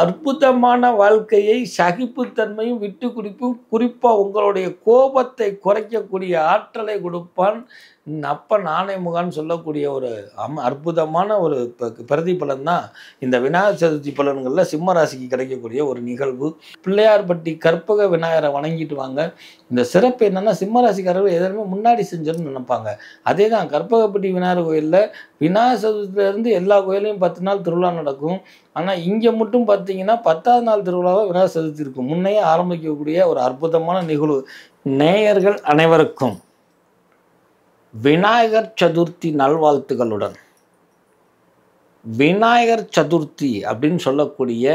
அற்புதமான வாழ்க்கையை சகிப்புத்தன்மையும் விட்டு குறிப்பும் குறிப்பாக உங்களுடைய கோபத்தை குறைக்கக்கூடிய ஆற்றலை கொடுப்பான் அப்போ நாணயமுகான்னு சொல்லக்கூடிய ஒரு அம் அற்புதமான ஒரு பிரதிபலன் தான் இந்த விநாயகர் சதுர்த்தி பலன்களில் சிம்ம ராசிக்கு கிடைக்கக்கூடிய ஒரு நிகழ்வு பிள்ளையார்பட்டி கற்பக விநாயகரை வணங்கிட்டு வாங்க இந்த சிறப்பு என்னென்னா சிம்ம ராசிக்காரர்கள் எதனுமே முன்னாடி செஞ்சோன்னு நினைப்பாங்க அதே தான் கற்பகப்பட்டி விநாயகர் கோயிலில் விநாயகர் சதுர்த்தியிலேருந்து எல்லா கோயிலையும் பத்து நாள் திருவிழா நடக்கும் ஆனால் இங்கே மட்டும் பார்த்தீங்கன்னா பத்தாவது நாள் திருவிழாவை விநாயகர் சதுர்த்தி இருக்கும் முன்னையே ஆரம்பிக்கக்கூடிய ஒரு அற்புதமான நிகழ்வு நேயர்கள் அனைவருக்கும் விநாயகர் சதுர்த்தி நல்வாழ்த்துகளுடன் விநாயகர் சதுர்த்தி அப்படின்னு சொல்லக்கூடிய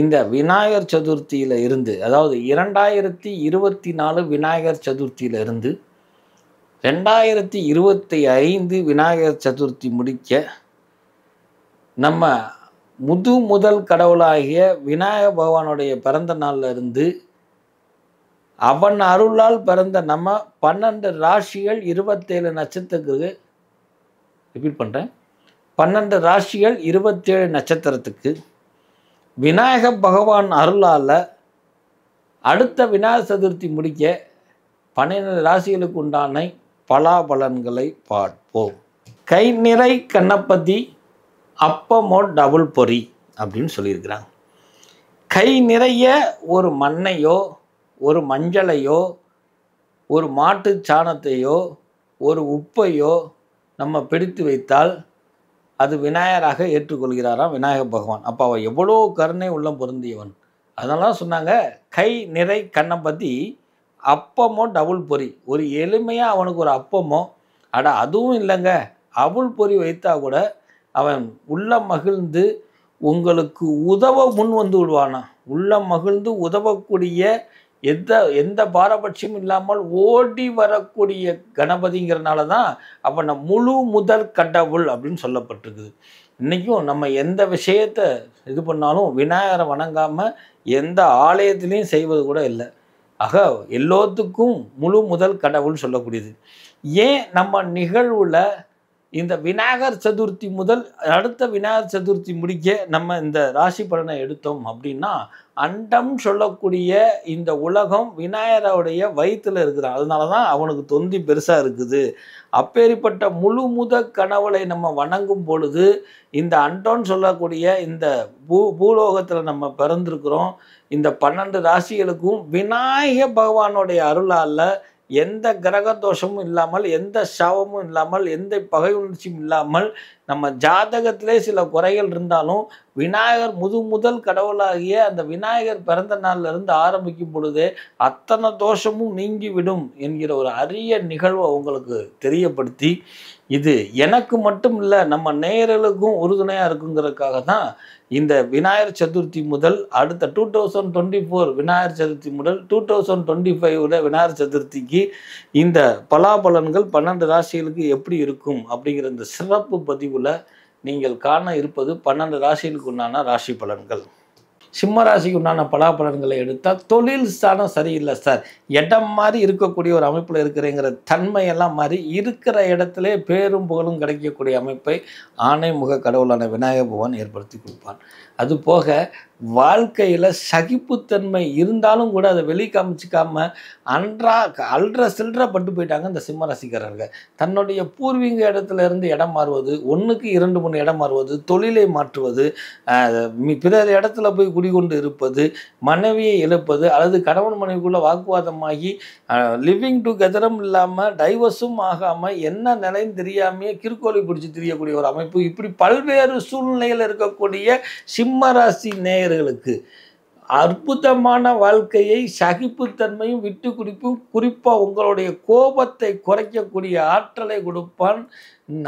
இந்த விநாயகர் சதுர்த்தியில் இருந்து அதாவது இரண்டாயிரத்தி இருபத்தி நாலு விநாயகர் சதுர்த்தியில் இருந்து ரெண்டாயிரத்தி இருபத்தி ஐந்து விநாயகர் சதுர்த்தி முடிக்க நம்ம முது முதல் கடவுளாகிய விநாயக பகவானுடைய பிறந்த நாளில் இருந்து அவன் அருளால் பிறந்த நம்ம பன்னெண்டு ராசிகள் இருபத்தேழு நட்சத்திரத்துக்கு ரிப்பீட் பண்ணுறேன் பன்னெண்டு ராசிகள் இருபத்தேழு நட்சத்திரத்துக்கு விநாயக பகவான் அருளால் அடுத்த விநாயக சதுர்த்தி முடிக்க பன்னிரண்டு ராசிகளுக்கு உண்டான பலாபலன்களை பார்ப்போம் கை நிறை கண்ணப்பதி அப்பமோ டபுள் பொறி அப்படின்னு சொல்லியிருக்கிறாங்க கை நிறைய ஒரு மண்ணையோ ஒரு மஞ்சளையோ ஒரு மாட்டு சாணத்தையோ ஒரு உப்பையோ நம்ம பிடித்து வைத்தால் அது விநாயகராக ஏற்றுக்கொள்கிறாராம் விநாயகர் பகவான் அப்போ அவன் எவ்வளோ கருணை உள்ளம் பொருந்தியவன் அதனால சொன்னாங்க கை நிறை கண்ணை பற்றி அப்பமோ டபுள் பொறி ஒரு எளிமையாக அவனுக்கு ஒரு அப்பமோ அட அதுவும் இல்லைங்க அவுள் பொறி வைத்தா கூட அவன் உள்ளம் மகிழ்ந்து உங்களுக்கு உதவ முன் வந்து விடுவானா உள்ளம் மகிழ்ந்து உதவக்கூடிய எந்த எந்த பாரபட்சமும் இல்லாமல் ஓடி வரக்கூடிய கணபதிங்கிறனால தான் அப்போ நம்ம முழு முதல் கடவுள் அப்படின்னு சொல்லப்பட்டிருக்குது இன்றைக்கும் நம்ம எந்த விஷயத்தை இது பண்ணாலும் விநாயகரை வணங்காமல் எந்த ஆலயத்திலையும் செய்வது கூட இல்லை ஆக எல்லோத்துக்கும் முழு முதல் கடவுள் சொல்லக்கூடியது ஏன் நம்ம நிகழ்வில் இந்த விநாயகர் சதுர்த்தி முதல் அடுத்த விநாயகர் சதுர்த்தி முடிக்க நம்ம இந்த ராசி பலனை எடுத்தோம் அப்படின்னா அண்டம் சொல்லக்கூடிய இந்த உலகம் விநாயகருடைய வயிற்றில் இருக்கிறான் அதனால தான் அவனுக்கு தொந்தி பெருசாக இருக்குது அப்பேற்பட்ட முழு முத கனவுளை நம்ம வணங்கும் பொழுது இந்த அண்டோன்னு சொல்லக்கூடிய இந்த பூ பூலோகத்தில் நம்ம பிறந்திருக்கிறோம் இந்த பன்னெண்டு ராசிகளுக்கும் விநாயக பகவானுடைய அருளால் எந்த கிரக தோஷமும் இல்லாமல் எந்த சாவமும் இல்லாமல் எந்த பகை உணர்ச்சியும் இல்லாமல் நம்ம ஜாதகத்திலே சில குறைகள் இருந்தாலும் விநாயகர் முது முதல் கடவுளாகிய அந்த விநாயகர் பிறந்த நாளிலிருந்து ஆரம்பிக்கும் பொழுதே அத்தனை தோஷமும் நீங்கிவிடும் என்கிற ஒரு அரிய நிகழ்வை உங்களுக்கு தெரியப்படுத்தி இது எனக்கு மட்டும் இல்லை நம்ம நேயர்களுக்கும் உறுதுணையாக இருக்குங்கிறதுக்காக தான் இந்த விநாயகர் சதுர்த்தி முதல் அடுத்த two thousand twenty four Vinayagar Chaturthi முதல் டூ தௌசண்ட் டுவெண்ட்டி ஃபைவோட விநாயகர் சதுர்த்திக்கு இந்த பலாபலன்கள் பன்னெண்டு ராசிகளுக்கு எப்படி இருக்கும் அப்படிங்கிற இந்த சிறப்பு பதிவில் நீங்கள் காண இருப்பது பன்னெண்டு ராசிகளுக்கு உண்டான ராசி பலன்கள் சிம்மராசிக்கு உண்டான பலாபலன்களை எடுத்தால் தொழில் ஸ்தானம் சரியில்லை சார் இடம் மாதிரி இருக்கக்கூடிய ஒரு அமைப்பில் இருக்கிறேங்கிற தன்மையெல்லாம் மாதிரி இருக்கிற இடத்துல பேரும் புகழும் கிடைக்கக்கூடிய அமைப்பை ஆணை முக கடவுளான விநாயக பகவான் ஏற்படுத்தி கொடுப்பான் அதுபோக வாழ்க்கையில் சகிப்புத்தன்மை இருந்தாலும் கூட அதை வெளி அன்றா அல்ற சில்ற பட்டு போயிட்டாங்க இந்த சிம்ம ரசிகரர்கள் தன்னுடைய பூர்வீக இடத்துல இருந்து இடம் மாறுவது ஒன்றுக்கு இரண்டு மூணு இடம் மாறுவது தொழிலை மாற்றுவது பிற இடத்துல போய் குடிகொண்டு இருப்பது மனைவியை இழப்பது அல்லது கணவன் மனைவிக்குள்ளே வாக்குவாதமாகி லிவிங் டுகெதரும் இல்லாமல் டைவர்ஸும் ஆகாமல் என்ன நிலைன்னு தெரியாமையே கிற்கோலி பிடிச்சி தெரியக்கூடிய ஒரு அமைப்பு இப்படி பல்வேறு சூழ்நிலையில் இருக்கக்கூடிய சிம்மராசி ராசி நேயர் இளைஞர்களுக்கு அற்புதமான வாழ்க்கையை சகிப்புத்தன்மையும் விட்டு குறிப்பும் குறிப்பாக உங்களுடைய கோபத்தை குறைக்கக்கூடிய ஆற்றலை கொடுப்பான்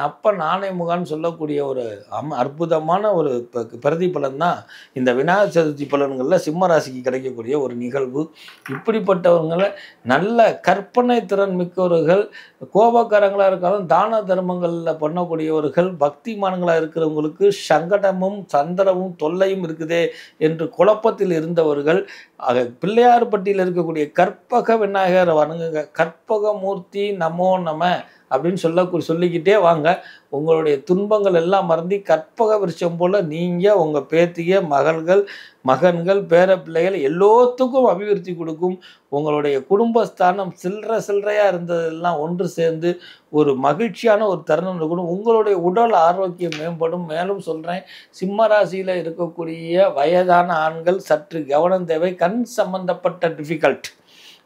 அப்போ நாணய முகான்னு சொல்லக்கூடிய ஒரு அம் அற்புதமான ஒரு பிரதிபலன் தான் இந்த விநாயகர் சதுர்த்தி பலன்களில் சிம்ம ராசிக்கு கிடைக்கக்கூடிய ஒரு நிகழ்வு இப்படிப்பட்டவங்களை நல்ல கற்பனை திறன் மிக்கவர்கள் கோபக்காரங்களாக இருக்காலும் தான தர்மங்களில் பண்ணக்கூடியவர்கள் பக்திமானங்களாக இருக்கிறவங்களுக்கு சங்கடமும் சந்திரமும் தொல்லையும் இருக்குதே என்று குழப்பத்தில் இருந்தவர்கள் ஆக பிள்ளையார்பட்டியில் இருக்கக்கூடிய கற்பக விநாயகர் வணங்குங்க கற்பக மூர்த்தி நமோ நம அப்படின்னு சொல்ல சொல்லிக்கிட்டே வாங்க உங்களுடைய துன்பங்கள் எல்லாம் மறந்து கற்பக விருஷம் போல் நீங்கள் உங்கள் பேத்திய மகள்கள் மகன்கள் பேர பிள்ளைகள் எல்லாத்துக்கும் அபிவிருத்தி கொடுக்கும் உங்களுடைய குடும்பஸ்தானம் சில்லற சில்லறையாக இருந்ததெல்லாம் ஒன்று சேர்ந்து ஒரு மகிழ்ச்சியான ஒரு தருணம் இருக்கணும் உங்களுடைய உடல் ஆரோக்கியம் மேம்படும் மேலும் சொல்கிறேன் சிம்ம ராசியில் இருக்கக்கூடிய வயதான ஆண்கள் சற்று கவனம் தேவை கண் சம்பந்தப்பட்ட டிஃபிகல்ட்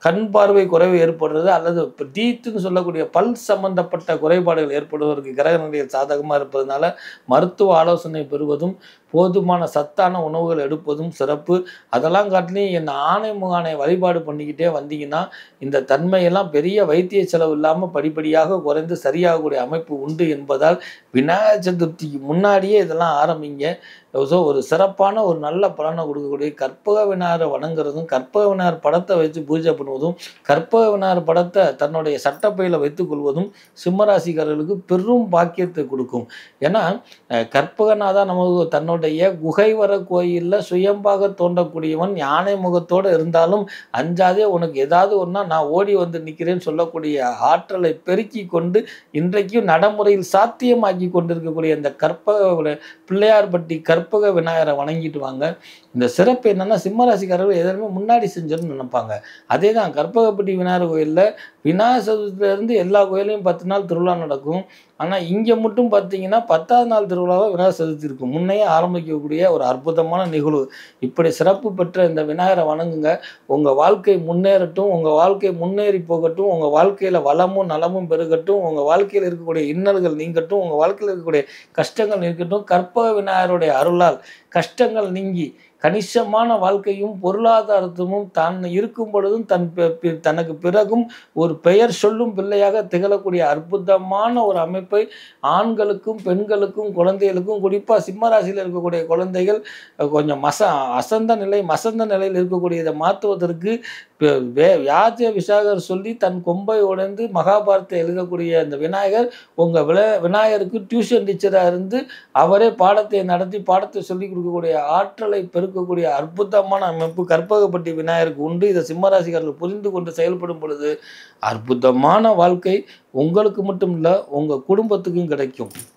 கண் பார்வை குறைவு ஏற்படுறது அல்லது இப்போ டீத்துன்னு சொல்லக்கூடிய பல் சம்பந்தப்பட்ட குறைபாடுகள் ஏற்படுவதற்கு கிரக சாதகமாக இருப்பதனால மருத்துவ ஆலோசனை பெறுவதும் போதுமான சத்தான உணவுகள் எடுப்பதும் சிறப்பு அதெல்லாம் காட்டிலையும் என் ஆணை முகானை வழிபாடு பண்ணிக்கிட்டே வந்தீங்கன்னா இந்த தன்மையெல்லாம் பெரிய வைத்திய செலவு இல்லாமல் படிப்படியாக குறைந்து சரியாகக்கூடிய அமைப்பு உண்டு என்பதால் விநாயகர் சதுர்த்திக்கு முன்னாடியே இதெல்லாம் ஆரம்பிங்க ஸோ ஒரு சிறப்பான ஒரு நல்ல பலனை கொடுக்கக்கூடிய கற்பக விநாயகரை வணங்குறதும் கற்பக விநாயகர் படத்தை வச்சு பூஜை பண்ணுவதும் கற்பக விநாயகர் படத்தை தன்னுடைய சட்டப்பையில் வைத்துக்கொள்வதும் சிம்மராசிக்காரர்களுக்கு பெரும் பாக்கியத்தை கொடுக்கும் ஏன்னா தான் நமக்கு தன்னுடைய குகை வர கோயிலில் சுயம்பாக தோன்றக்கூடியவன் யானை முகத்தோடு இருந்தாலும் அஞ்சாதே உனக்கு ஏதாவது ஒன்றா நான் ஓடி வந்து நிற்கிறேன்னு சொல்லக்கூடிய ஆற்றலை பெருக்கி கொண்டு இன்றைக்கும் நடைமுறையில் சாத்தியமாக்கி கொண்டிருக்கக்கூடிய இந்த கற்பக பிள்ளையார்பட்டி கற்ப கற்பக விநாயகரை வணங்கிட்டு வாங்க இந்த சிறப்பு என்னென்னா சிம்மராசிக்காரர்கள் எதற்குமே முன்னாடி செஞ்சிடணும்னு நினைப்பாங்க அதே தான் கற்பகப்பட்டி விநாயகர் கோயிலில் விநாயகர் சதுர்த்தியிலேருந்து எல்லா கோயிலையும் பத்து நாள் திருவிழா நடக்கும் ஆனால் இங்கே மட்டும் பார்த்தீங்கன்னா பத்தாவது நாள் திருவிழாவாக விநாயகர் சதுர்த்தி இருக்கும் முன்னையே ஆரம்பிக்கக்கூடிய ஒரு அற்புதமான நிகழ்வு இப்படி சிறப்பு பெற்ற இந்த விநாயகரை வணங்குங்க உங்கள் வாழ்க்கை முன்னேறட்டும் உங்கள் வாழ்க்கை முன்னேறி போகட்டும் உங்கள் வாழ்க்கையில் வளமும் நலமும் பெருகட்டும் உங்கள் வாழ்க்கையில் இருக்கக்கூடிய இன்னல்கள் நீங்கட்டும் உங்கள் வாழ்க்கையில் இருக்கக்கூடிய கஷ்டங்கள் நீக்கட்டும் கற்பக விநாயகருடைய அருள் తరుణ్లాల్ கஷ்டங்கள் நீங்கி கணிசமான வாழ்க்கையும் பொருளாதாரத்தமும் தான் இருக்கும் பொழுதும் தன் தனக்கு பிறகும் ஒரு பெயர் சொல்லும் பிள்ளையாக திகழக்கூடிய அற்புதமான ஒரு அமைப்பை ஆண்களுக்கும் பெண்களுக்கும் குழந்தைகளுக்கும் குறிப்பாக சிம்மராசியில் இருக்கக்கூடிய குழந்தைகள் கொஞ்சம் மச அசந்த நிலை மசந்த நிலையில் இருக்கக்கூடிய இதை மாற்றுவதற்கு வே வியாஜ விசாகர் சொல்லி தன் கொம்பை உடைந்து மகாபாரத்தை எழுதக்கூடிய அந்த விநாயகர் உங்கள் விநாயகருக்கு டியூஷன் டீச்சராக இருந்து அவரே பாடத்தை நடத்தி பாடத்தை சொல்லி கொடுக்கக்கூடிய ஆற்றலை பெருக்கக்கூடிய அற்புதமான அமைப்பு கற்பகப்பட்டி விநாயகருக்கு உண்டு இதை சிம்மராசிக்காரர்கள் புரிந்து கொண்டு செயல்படும் பொழுது அற்புதமான வாழ்க்கை உங்களுக்கு மட்டும் இல்லை உங்கள் குடும்பத்துக்கும் கிடைக்கும்